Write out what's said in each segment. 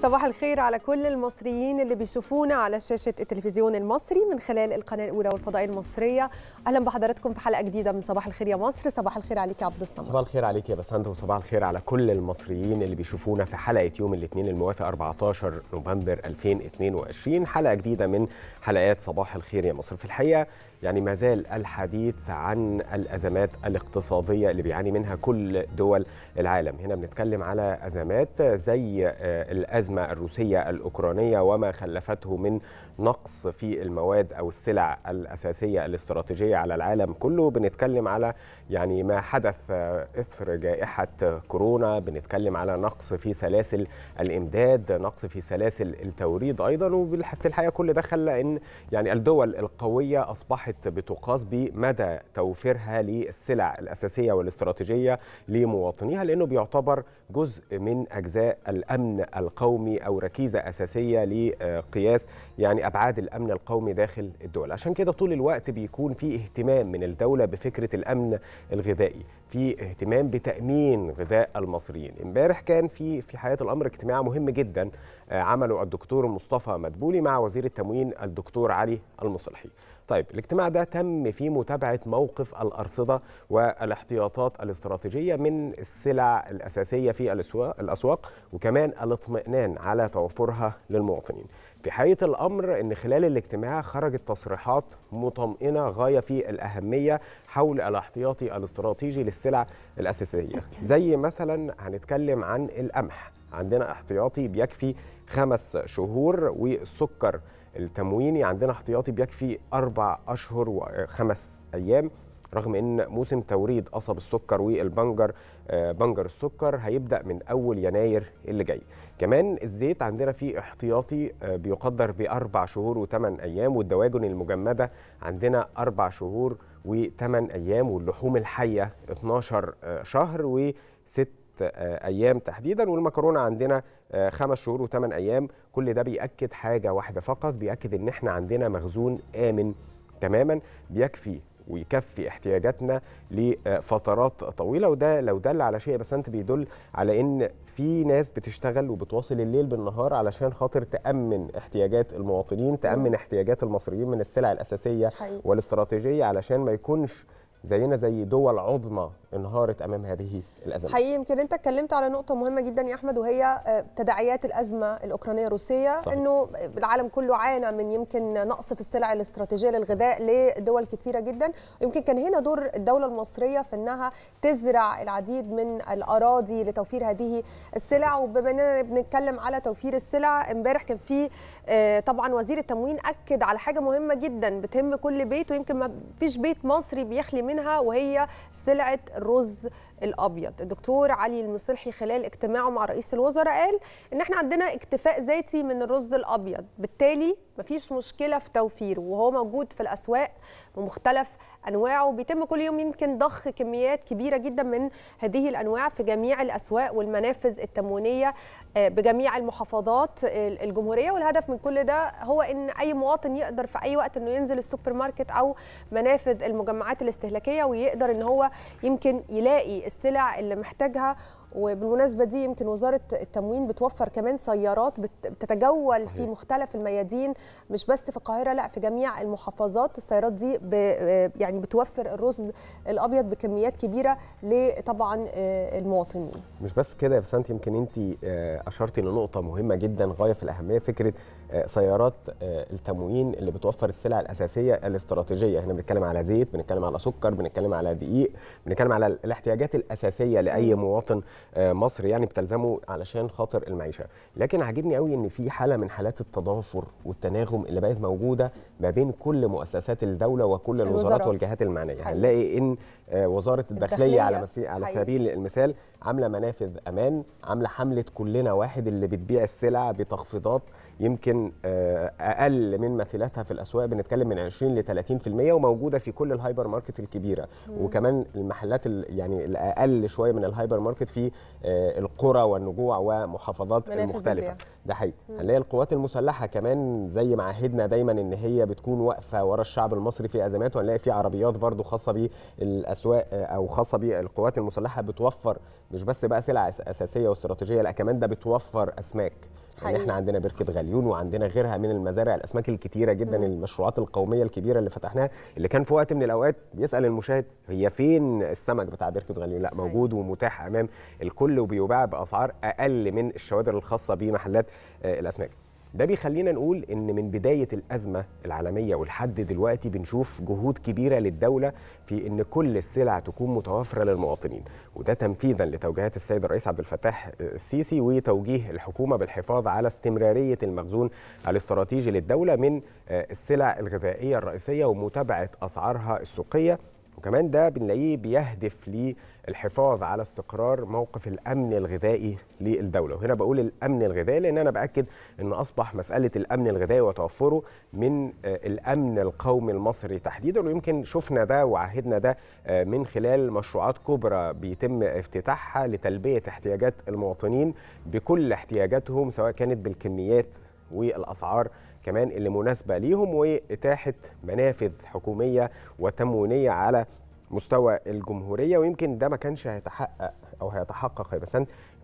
صباح الخير على كل المصريين اللي بيشوفونا على شاشة التلفزيون المصري من خلال القناة الأولى والفضاء المصرية أهلا بحضراتكم في حلقة جديدة من صباح الخير يا مصر صباح الخير عليك يا عبد الصمد صباح الخير عليك يا بسنت وصباح الخير على كل المصريين اللي بيشوفونا في حلقة يوم الاثنين الموافق 14 نوفمبر 2022 حلقة جديدة من حلقات صباح الخير يا مصر في الحقيقة يعني ما زال الحديث عن الأزمات الاقتصادية اللي بيعاني منها كل دول العالم هنا بنتكلم على أزمات زي آه، الأزمة الأزمة الروسية الأوكرانية وما خلفته من نقص في المواد أو السلع الأساسية الاستراتيجية على العالم كله بنتكلم على يعني ما حدث آه، إثر جائحة كورونا بنتكلم على نقص في سلاسل الإمداد نقص في سلاسل التوريد أيضا وفي الحقيقة كل ده خلى أن يعني الدول القوية أصبحت بتقاس بمدى توفيرها للسلع الأساسية والاستراتيجية لمواطنيها لأنه بيعتبر جزء من أجزاء الأمن القومي قومي او ركيزه اساسيه لقياس يعني ابعاد الامن القومي داخل الدول عشان كده طول الوقت بيكون في اهتمام من الدوله بفكره الامن الغذائي في اهتمام بتامين غذاء المصريين امبارح كان في في حياه الامر اجتماع مهم جدا آه، عمله الدكتور مصطفى مدبولي مع وزير التموين الدكتور علي المصلحي طيب الاجتماع ده تم فيه متابعة موقف الأرصدة والاحتياطات الاستراتيجية من السلع الأساسية في الأسواق وكمان الاطمئنان على توفرها للمواطنين في حقيقة الأمر أن خلال الاجتماع خرجت تصريحات مطمئنة غاية في الأهمية حول الاحتياطي الاستراتيجي للسلع الأساسية زي مثلا هنتكلم عن القمح عندنا احتياطي بيكفي خمس شهور والسكر التمويني عندنا احتياطي بيكفي أربع أشهر وخمس أيام رغم ان موسم توريد قصب السكر والبنجر آه، بنجر السكر هيبدا من اول يناير اللي جاي كمان الزيت عندنا فيه احتياطي آه، بيقدر باربع شهور وثمان ايام والدواجن المجمده عندنا اربع شهور وثمان ايام واللحوم الحيه 12 آه، شهر وست آه، ايام تحديدا والمكرونه عندنا آه، خمس شهور وثمان ايام كل ده بياكد حاجه واحده فقط بياكد ان احنا عندنا مخزون امن تماما بيكفي ويكفي احتياجاتنا لفترات طويله وده لو دل على شيء بس انت بيدل على ان في ناس بتشتغل وبتواصل الليل بالنهار علشان خاطر تامن احتياجات المواطنين تامن احتياجات المصريين من السلع الاساسيه والاستراتيجيه علشان ما يكونش زينا زي دول عظمى انهارت امام هذه الازمه. حقيقي يمكن انت اتكلمت على نقطه مهمه جدا يا احمد وهي آه، تداعيات الازمه الاوكرانيه الروسيه صحيح. انه العالم كله عانى من يمكن نقص في السلع الاستراتيجيه للغذاء لدول كثيره جدا، يمكن كان هنا دور الدوله المصريه في انها تزرع العديد من الاراضي لتوفير هذه السلع وبما اننا بنتكلم على توفير السلع امبارح كان في آه، طبعا وزير التموين اكد على حاجه مهمه جدا بتهم كل بيت ويمكن ما فيش بيت مصري بيخلي منها وهي سلعه رز الابيض الدكتور علي المصلحي خلال اجتماعه مع رئيس الوزراء قال ان احنا عندنا اكتفاء ذاتي من الرز الابيض بالتالي مفيش مشكله في توفيره وهو موجود في الاسواق بمختلف انواعه بيتم كل يوم يمكن ضخ كميات كبيره جدا من هذه الانواع في جميع الاسواق والمنافذ التموينيه آه، بجميع المحافظات الجمهوريه والهدف من كل ده هو ان اي مواطن يقدر في اي وقت انه ينزل السوبر ماركت او منافذ المجمعات الاستهلاكيه ويقدر ان هو يمكن يلاقي السلع اللي محتاجها وبالمناسبه دي يمكن وزاره التموين بتوفر كمان سيارات بتتجول في مختلف الميادين مش بس في القاهره لا في جميع المحافظات السيارات دي آه، يعني بتوفر الرصد الابيض بكميات كبيره لطبعا آه، المواطنين مش بس كده يا بسنت يمكن انت آه، اشرتي لنقطه مهمه جدا غايه في الاهميه فكره آه، سيارات آه، التموين اللي بتوفر السلع الاساسيه الاستراتيجيه احنا بنتكلم على زيت بنتكلم على سكر بنتكلم على دقيق بنتكلم على الاحتياجات الاساسيه لاي مواطن آه، مصري يعني بتلزمه علشان خاطر المعيشه لكن عاجبني قوي ان في حاله من حالات التضافر والتناغم اللي بقت موجوده ما بين كل مؤسسات الدوله وكل الوزارات والجهات المعنيه هنلاقي ان وزاره الداخليه, الداخلية على على سبيل المثال عامله منافذ امان عامله حمله كلنا واحد اللي بتبيع السلع بتخفيضات يمكن آه، اقل من مثيلاتها في الاسواق بنتكلم من 20 ل 30% وموجوده في كل الهايبر ماركت الكبيره مم. وكمان المحلات يعني الاقل شويه من الهايبر ماركت في آه، القرى والنجوع ومحافظات مختلفه ده حقيقي هنلاقي القوات المسلحه كمان زي ما عهدنا دايما ان هي بتكون واقفه ورا الشعب المصري في ازمات وهنلاقي في عربيات برضو خاصه بالاسواق آه، او خاصه بالقوات المسلحه بتوفر مش بس بقى سلع اساسيه واستراتيجيه لا كمان ده بتوفر اسماك يعني حقيقي. يعني احنا عندنا بركه غليون وعندنا غيرها من المزارع الاسماك الكتيره جدا م. المشروعات القوميه الكبيره اللي فتحناها اللي كان في وقت من الاوقات بيسال المشاهد هي فين السمك بتاع بركه غليون لا موجود ومتاح امام الكل وبيباع باسعار اقل من الشوادر الخاصه بمحلات آه، الاسماك ده بيخلينا نقول ان من بدايه الازمه العالميه ولحد دلوقتي بنشوف جهود كبيره للدوله في ان كل السلع تكون متوفره للمواطنين وده تنفيذا لتوجيهات السيد الرئيس عبد الفتاح السيسي وتوجيه الحكومه بالحفاظ على استمراريه المخزون الاستراتيجي للدوله من آه، السلع الغذائيه الرئيسيه ومتابعه اسعارها السوقيه وكمان ده بنلاقيه بيهدف للحفاظ على استقرار موقف الامن الغذائي للدوله وهنا بقول الامن الغذائي لان انا باكد ان اصبح مساله الامن الغذائي وتوفره من آه، الامن القومي المصري تحديدا ويمكن شفنا ده وعهدنا ده آه، من خلال مشروعات كبرى بيتم افتتاحها لتلبيه احتياجات المواطنين بكل احتياجاتهم سواء كانت بالكميات والاسعار كمان اللي مناسبة ليهم وإتاحة منافذ حكومية وتموينية على مستوى الجمهورية ويمكن ده ما كانش هيتحقق أو هيتحقق بس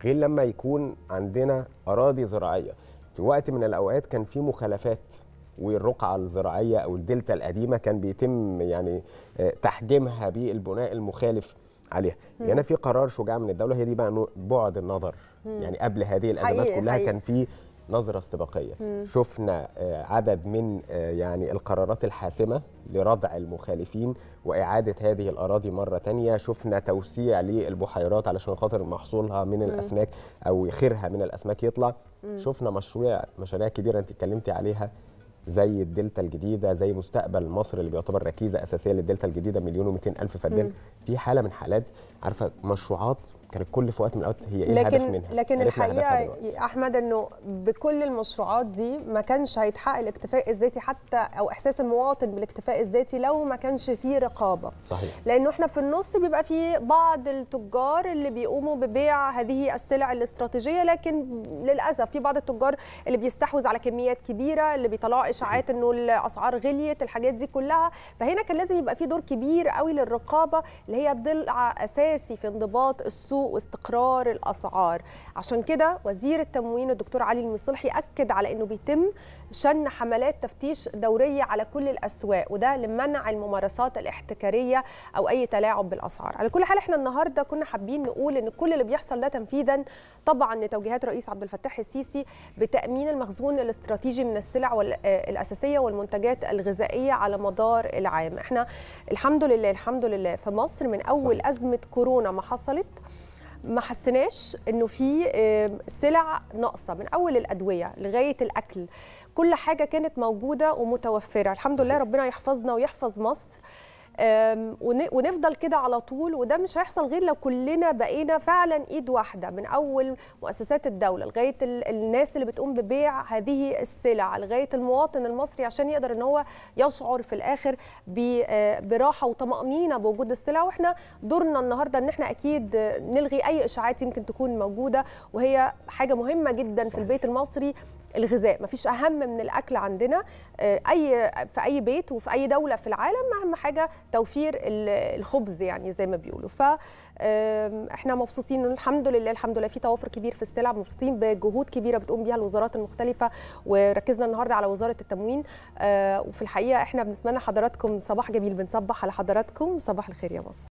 غير لما يكون عندنا أراضي زراعية في وقت من الأوقات كان في مخالفات والرقعة الزراعية أو الدلتا القديمة كان بيتم يعني آه، تحجيمها بالبناء المخالف عليها هنا يعني في قرار شجاع من الدوله هي دي بقى بعد النظر مم. يعني قبل هذه الازمات كلها حقيقي. كان في نظره استباقيه مم. شفنا آه، عدد من آه، يعني القرارات الحاسمه لردع المخالفين واعاده هذه الاراضي مره ثانيه شفنا توسيع للبحيرات علشان خاطر محصولها من الاسماك او خيرها من الاسماك يطلع مم. شفنا مشروع مشاريع كبيره انت اتكلمتي عليها زي الدلتا الجديده زي مستقبل مصر اللي بيعتبر ركيزه اساسيه للدلتا الجديده مليون و ألف فدان في حاله من حالات عارفه مشروعات كان الكل في وقت من الاوقات هي ايه لكن الهدف منها لكن الحقيقه احمد انه بكل المشروعات دي ما كانش هيتحقق الاكتفاء الذاتي حتى او احساس المواطن بالاكتفاء الذاتي لو ما كانش في رقابه صحيح لانه احنا في النص بيبقى في بعض التجار اللي بيقوموا ببيع هذه السلع الاستراتيجيه لكن للاسف في بعض التجار اللي بيستحوذ على كميات كبيره اللي بيطلعوا اشاعات انه الاسعار غليت الحاجات دي كلها فهنا كان لازم يبقى في دور كبير قوي للرقابه اللي هي ضلع اساسي في انضباط السوق واستقرار الاسعار عشان كده وزير التموين الدكتور علي المصلحي اكد على انه بيتم شن حملات تفتيش دوريه على كل الاسواق وده لمنع الممارسات الاحتكاريه او اي تلاعب بالاسعار على كل حال احنا النهارده كنا حابين نقول ان كل اللي بيحصل ده تنفيذا طبعا لتوجيهات رئيس عبد الفتاح السيسي بتامين المخزون الاستراتيجي من السلع آه، الاساسيه والمنتجات الغذائيه على مدار العام احنا الحمد لله الحمد لله في مصر من اول صح. ازمه كورونا ما حصلت ما حسيناش انه في سلع ناقصه من اول الادويه لغايه الاكل كل حاجه كانت موجوده ومتوفره الحمد لله ربنا يحفظنا ويحفظ مصر ونفضل كده على طول وده مش هيحصل غير لو كلنا بقينا فعلا ايد واحده من اول مؤسسات الدوله لغايه الناس اللي بتقوم ببيع هذه السلع لغايه المواطن المصري عشان يقدر ان هو يشعر في الاخر آه، براحه وطمانينه بوجود السلع واحنا دورنا النهارده ان احنا اكيد نلغي اي اشاعات يمكن تكون موجوده وهي حاجه مهمه جدا في البيت المصري الغذاء مفيش اهم من الاكل عندنا آه، اي في اي بيت وفي اي دوله في العالم اهم حاجه توفير الخبز يعني زي ما بيقولوا ف احنا مبسوطين الحمد لله الحمد لله في توافر كبير في السلع مبسوطين بجهود كبيره بتقوم بيها الوزارات المختلفه وركزنا النهارده على وزاره التموين آه، وفي الحقيقه احنا بنتمنى حضراتكم صباح جميل بنصبح على حضراتكم صباح الخير يا مصر